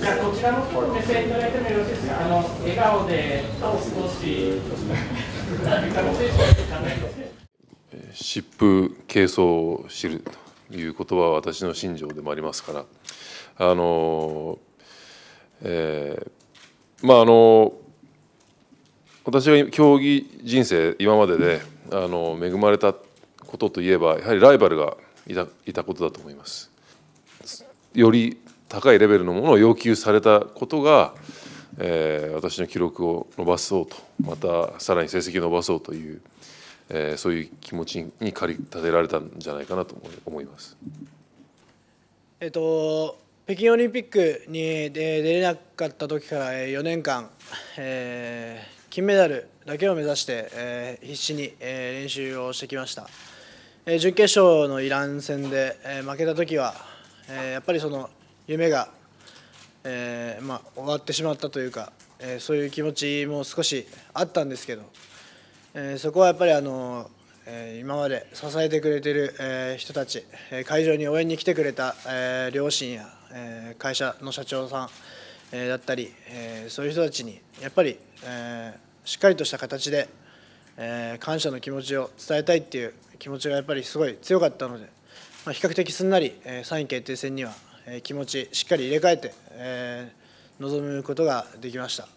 じゃあこちらのとこ見目線いただいてもよろしいですか。あの笑顔で少し疾風軽装を知るという言葉は私の信条でもありますから、あの、えー、まああの私が競技人生今までであの恵まれたことといえばやはりライバルがいたいたことだと思います。より高いレベルのものを要求されたことが、えー、私の記録を伸ばそうとまたさらに成績を伸ばそうという、えー、そういう気持ちに駆り立てられたんじゃないかなと思います。えっと北京オリンピックに出れなかった時から4年間、えー、金メダルだけを目指して、えー、必死に、えー、練習をしてきました、えー、準決勝のイラン戦で、えー、負けた時は、えー、やっぱりその夢が、えー、まあ、終わってしまったというか、えー、そういう気持ちも少しあったんですけど、えー、そこはやっぱりあの、え今まで支えてくれてる、え人たち会場に応援に来てくれた、え両親や、え会社の社長さん、えだったり、えそういう人たちにやっぱり、えしっかりとした形で、え感謝の気持ちを伝えたいっていう気持ちがやっぱりすごい強かったので、まあ、比較的すんなり、え3位決定戦には気持ちしっかり入れ替えて臨むことができました。